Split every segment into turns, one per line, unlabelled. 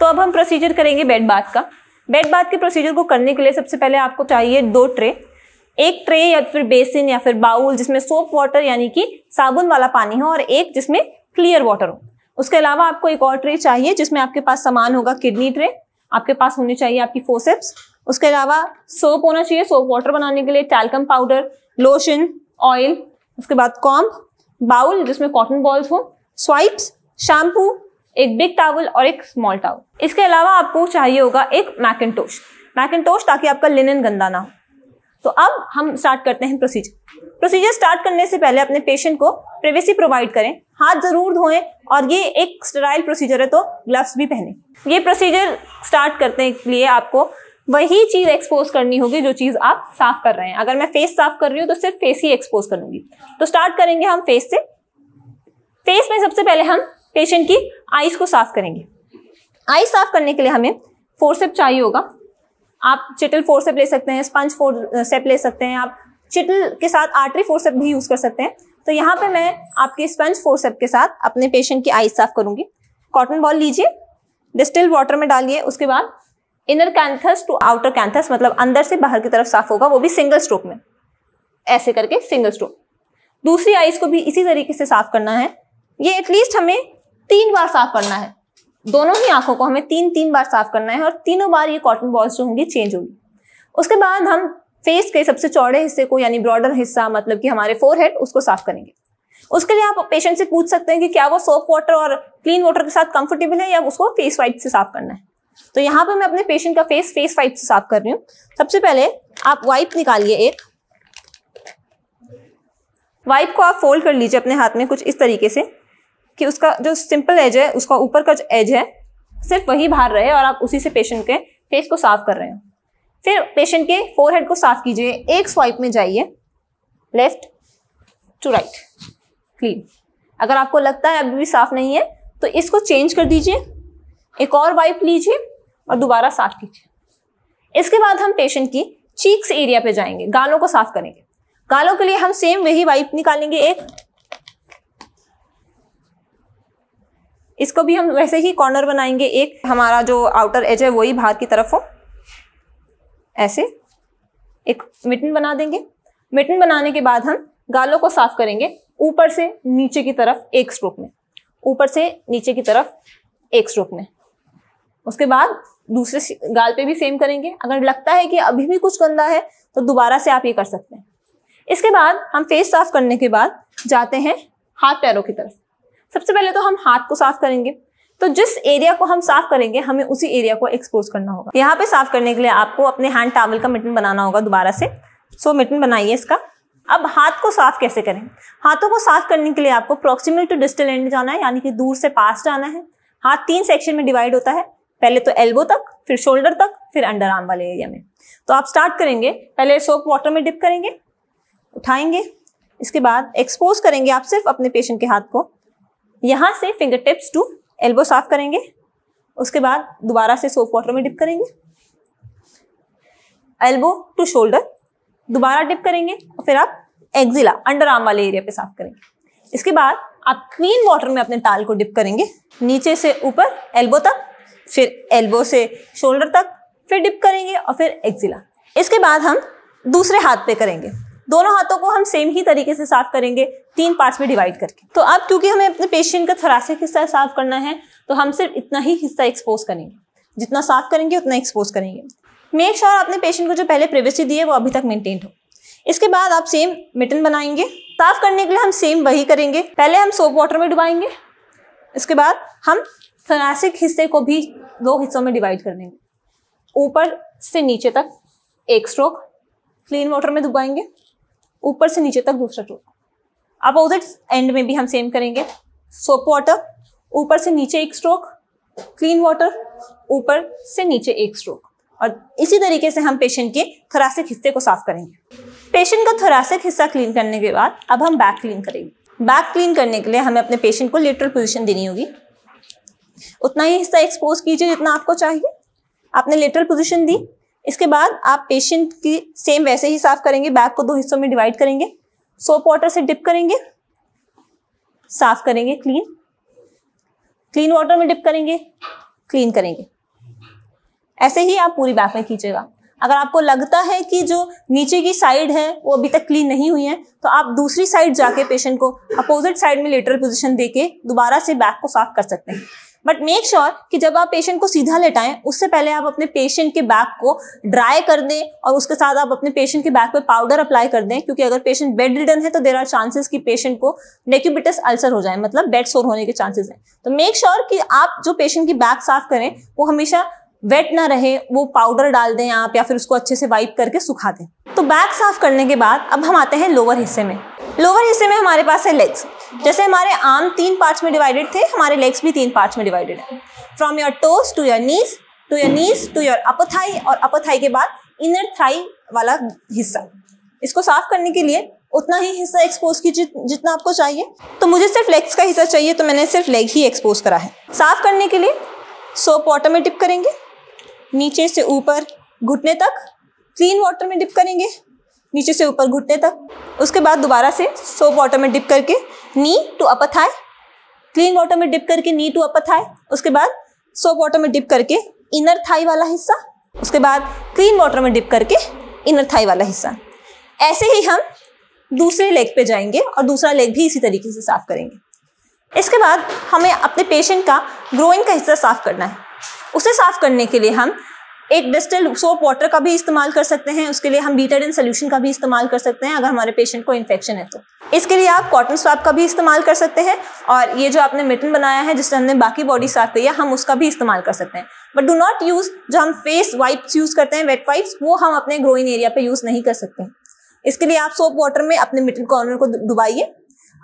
तो अब हम प्रोसीजर करेंगे बेड बाथ का बेड बाथ के प्रोसीजर को करने के लिए सबसे पहले आपको चाहिए दो ट्रे एक ट्रे या फिर बेसिन या फिर बाउल जिसमें सोप वाटर यानी कि साबुन वाला पानी हो और एक जिसमें क्लियर वाटर हो उसके अलावा आपको एक और ट्रे चाहिए जिसमें आपके पास सामान होगा किडनी ट्रे आपके पास होनी चाहिए आपकी फोसेप्स उसके अलावा सोप होना चाहिए सोप वाटर बनाने के लिए टैल्कम पाउडर लोशन ऑयल उसके बाद कॉम्प बाउल जिसमें कॉटन बॉल्स हो स्वाइप्स शैम्पू एक बिग टावल और एक स्मॉल टावल इसके अलावा आपको चाहिए होगा एक मैकिनटोश मैकिनटोश ताकि आपका लिनन गंदा ना हो तो अब हम स्टार्ट करते हैं प्रोसीजर प्रोसीजर स्टार्ट करने से पहले अपने पेशेंट को प्रिवेसी प्रोवाइड करें हाथ जरूर धोएं और ये एक स्टराइल प्रोसीजर है तो ग्लव्स भी पहने ये प्रोसीजर स्टार्ट करने के लिए आपको वही चीज एक्सपोज करनी होगी जो चीज आप साफ कर रहे हैं अगर मैं फेस साफ कर रही हूँ तो सिर्फ फेस ही एक्सपोज करूंगी तो स्टार्ट करेंगे हम फेस से फेस में सबसे पहले हम पेशेंट की आइस को साफ करेंगे आइस साफ करने के लिए हमें फोरसेप चाहिए होगा आप चिटल फोरसेप ले सकते हैं स्पंज फोरसेप ले सकते हैं आप चिटल के साथ आर्टरी फोरसेप भी यूज कर सकते हैं तो यहाँ पे मैं आपके स्पंज फोरसेप के साथ अपने पेशेंट की आइस साफ करूंगी कॉटन बॉल लीजिए डिस्टिल वाटर में डालिए उसके बाद inner canthus to outer canthus मतलब अंदर से बाहर की तरफ साफ होगा वो भी सिंगल स्ट्रोक में ऐसे करके सिंगल स्ट्रोक दूसरी आइस को भी इसी तरीके से साफ करना है ये एटलीस्ट हमें तीन बार साफ करना है दोनों ही आंखों को हमें तीन तीन बार साफ करना है और तीनों बार ये कॉटन बॉल्स जो होंगी चेंज होगी उसके बाद हम फेस के सबसे चौड़े हिस्से को यानी ब्रॉडर हिस्सा मतलब कि हमारे फोरहेड उसको साफ करेंगे उसके लिए आप पेशेंट से पूछ सकते हैं कि क्या वो सोप वाटर और क्लीन वाटर के साथ कंफर्टेबल है या उसको फेस वाइप से साफ करना है तो यहाँ पर मैं अपने पेशेंट का फेस फेस वाइप से साफ कर रही हूँ सबसे पहले आप वाइप निकालिए एक वाइप को आप फोल्ड कर लीजिए अपने हाथ में कुछ इस तरीके से कि उसका जो सिंपल एज है उसका ऊपर का जो एज है सिर्फ वही बाहर रहे और आप उसी से पेशेंट के फेस को साफ कर रहे हो फिर पेशेंट के फोरहेड को साफ कीजिए एक स्वाइप में जाइए लेफ्ट टू राइट क्लीन अगर आपको लगता है अभी भी साफ नहीं है तो इसको चेंज कर दीजिए एक और वाइप लीजिए और दोबारा साफ कीजिए इसके बाद हम पेशेंट की चीक्स एरिया पे जाएंगे गालों को साफ करेंगे गालों के लिए हम सेम वही वाइप निकालेंगे एक इसको भी हम वैसे ही कॉर्नर बनाएंगे एक हमारा जो आउटर एज है वही बाहर की तरफ हो ऐसे एक मिटन बना देंगे मिटन बनाने के बाद हम गालों को साफ करेंगे ऊपर से नीचे की तरफ एक स्ट्रोक में ऊपर से नीचे की तरफ एक स्ट्रोक में उसके बाद दूसरे गाल पे भी सेम करेंगे अगर लगता है कि अभी भी कुछ गंदा है तो दोबारा से आप ये कर सकते हैं इसके बाद हम फेस साफ करने के बाद जाते हैं हाथ पैरों की तरफ सबसे पहले तो हम हाथ को साफ करेंगे तो जिस एरिया को हम साफ करेंगे हमें उसी एरिया को एक्सपोज करना होगा यहाँ पे साफ करने के लिए आपको अपने हैंड टावल का मिटन बनाना होगा दोबारा से सो मिटन बनाइए इसका अब हाथ को साफ कैसे करें हाथों को साफ करने के लिए आपको प्रोक्सीमेट टू डिस्टल एंड जाना है यानी कि दूर से पास जाना है हाथ तीन सेक्शन में डिवाइड होता है पहले तो एल्बो तक फिर शोल्डर तक फिर अंडर आर्म वाले एरिया में तो आप स्टार्ट करेंगे पहले सोप वाटर में डिप करेंगे उठाएंगे इसके बाद एक्सपोज करेंगे आप सिर्फ अपने पेशेंट के हाथ को यहाँ से फिंगर टिप्स टू एल्बो साफ करेंगे उसके बाद दोबारा से सोप वाटर में डिप करेंगे एल्बो टू शोल्डर दोबारा डिप करेंगे और फिर आप एक्जिला अंडर आर्म वाले एरिया पे साफ करेंगे इसके बाद आप क्लीन वाटर में अपने ताल को डिप करेंगे नीचे से ऊपर एल्बो तक फिर एल्बो से शोल्डर तक फिर डिप करेंगे और फिर एक्जिला इसके बाद हम दूसरे हाथ पे करेंगे दोनों हाथों को हम सेम ही तरीके से साफ करेंगे तीन पार्ट्स में डिवाइड करके तो अब क्योंकि हमें अपने पेशेंट का थरासिक हिस्सा साफ करना है तो हम सिर्फ इतना ही हिस्सा एक्सपोज करेंगे जितना साफ करेंगे उतना एक्सपोज करेंगे मेक श्योर आपने पेशेंट को जो पहले प्रिवेसी दी है वो अभी तक मेंटेन हो इसके बाद आप सेम मिटन बनाएंगे साफ करने के लिए हम सेम वही करेंगे पहले हम सोप वाटर में डुबाएंगे इसके बाद हम थरासिक हिस्से को भी दो हिस्सों में डिवाइड कर देंगे ऊपर से नीचे तक एक स्ट्रोक क्लीन वाटर में डुबाएंगे ऊपर से नीचे तक दूसरा टूल अपोजिट एंड में भी हम सेम करेंगे सोप वाटर ऊपर से नीचे एक स्ट्रोक क्लीन वाटर ऊपर से नीचे एक स्ट्रोक और इसी तरीके से हम पेशेंट के थोरासिक हिस्से को साफ करेंगे पेशेंट का थोरासिक हिस्सा क्लीन करने के बाद अब हम बैक क्लीन करेंगे बैक क्लीन करने के लिए हमें अपने पेशेंट को लेटर पोजिशन देनी होगी उतना ही हिस्सा एक्सपोज कीजिए जितना आपको चाहिए आपने लेटरल पोजिशन दी इसके बाद आप पेशेंट की सेम वैसे ही साफ करेंगे बैग को दो हिस्सों में डिवाइड करेंगे सोप वाटर से डिप करेंगे साफ करेंगे क्लीन क्लीन वाटर में डिप करेंगे क्लीन करेंगे ऐसे ही आप पूरी बैग में खींचेगा अगर आपको लगता है कि जो नीचे की साइड है वो अभी तक क्लीन नहीं हुई है तो आप दूसरी साइड जाके पेशेंट को अपोजिट साइड में लेटरल पोजीशन देके दोबारा से बैग को साफ कर सकते हैं बट मेक श्योर कि जब आप पेशेंट को सीधा लेटाएं उससे पहले आप अपने पेशेंट के बैक को ड्राई कर दें और उसके साथ आप अपने पेशेंट के बैक पे पाउडर अप्लाई कर दें क्योंकि अगर पेशेंट बेड रिडन है तो देर आर चांसेस कि पेशेंट को नेक्यूबिटस अल्सर हो जाए मतलब बेड सोर होने के चांसेस हैं तो मेक श्योर sure कि आप जो पेशेंट की बैक साफ करें वो हमेशा वेट ना रहे वो पाउडर डाल दें आप या फिर उसको अच्छे से वाइप करके सुखा दें तो बैक साफ करने के बाद अब हम आते हैं लोअर हिस्से में लोअर हिस्से में हमारे पास है लेग्स जैसे हमारे आर्म तीन पार्ट्स में डिवाइडेड थे हमारे लेग्स भी तीन पार्ट्स में डिवाइडेड है from your toes to your knees to your knees to your upper thigh और अपर थाई के बाद इनर थाई वाला हिस्सा इसको साफ करने के लिए उतना ही हिस्सा एक्सपोज कीजिए जितना आपको चाहिए तो मुझे सिर्फ लेग्स का हिस्सा चाहिए तो मैंने सिर्फ लेग ही एक्सपोज करा है साफ करने के लिए सोप वाटर में टिप करेंगे नीचे से ऊपर घुटने तक क्लीन वाटर में डिप करेंगे नीचे से ऊपर घुटने तक उसके बाद दोबारा से सोप वाटर में डिप करके नी टू अपर थाय क्लीन वाटर में डिप करके नी टू अपर थाय उसके बाद सोप वाटर में डिप करके इनर थाई वाला हिस्सा उसके बाद क्लीन वाटर में डिप करके इनर थाई वाला हिस्सा ऐसे ही हम दूसरे लेग पे जाएंगे और दूसरा लेग भी इसी तरीके से साफ करेंगे इसके बाद हमें अपने पेशेंट का ग्रोइंग का हिस्सा साफ करना है उसे साफ करने के लिए हम एक डिस्टल सोप वाटर का भी इस्तेमाल कर सकते हैं उसके लिए हम डिटर्जेंट सोल्यूशन का भी इस्तेमाल कर सकते हैं अगर हमारे पेशेंट को इन्फेक्शन है तो इसके लिए आप कॉटन स्वाप का भी इस्तेमाल कर सकते हैं और ये जो आपने मिटन बनाया है जिससे हमने बाकी बॉडी साफ किया हम उसका भी इस्तेमाल कर सकते हैं बट डू नॉट यूज़ जो हम फेस वाइप्स यूज़ करते हैं वेट वाइप्स वो हम अपने ग्रोइन एरिया पर यूज़ नहीं कर सकते हैं इसके लिए आप सोप वाटर में अपने मिटन कॉर्नर को डुबाइए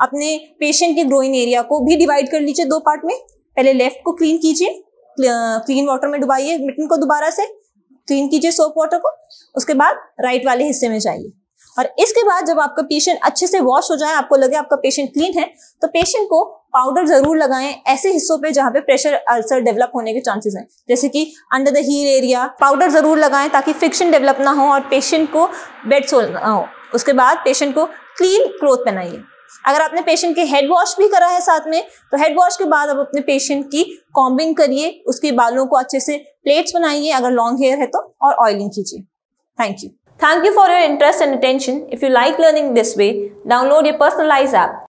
अपने पेशेंट के ग्रोइन एरिया को भी डिवाइड कर लीजिए दो पार्ट में पहले लेफ्ट को क्लीन कीजिए क्लीन वाटर में डुबाइए मिटन को दोबारा से क्लीन कीजिए सोप वाटर को उसके बाद राइट वाले हिस्से में जाइए और इसके बाद जब आपका पेशेंट अच्छे से वॉश हो जाए आपको लगे आपका पेशेंट क्लीन है तो पेशेंट को पाउडर जरूर लगाएं ऐसे हिस्सों पे जहाँ पे प्रेशर अल्सर डेवलप होने के चांसेस हैं जैसे कि under the heel area powder जरूर लगाएं ताकि फ्रिक्शन डेवलप ना हो और पेशेंट को बेड सोल ना हो उसके बाद पेशेंट को क्लीन क्लोथ पहनाइए अगर आपने पेशेंट के हेड वॉश भी करा है साथ में तो हेड वॉश के बाद आप अपने पेशेंट की कॉम्बिंग करिए उसके बालों को अच्छे से प्लेट्स बनाइए अगर लॉन्ग हेयर है तो और ऑयलिंग कीजिए thank you thank you for your interest and attention if you like learning this way download ये पर्सनलाइज ऐप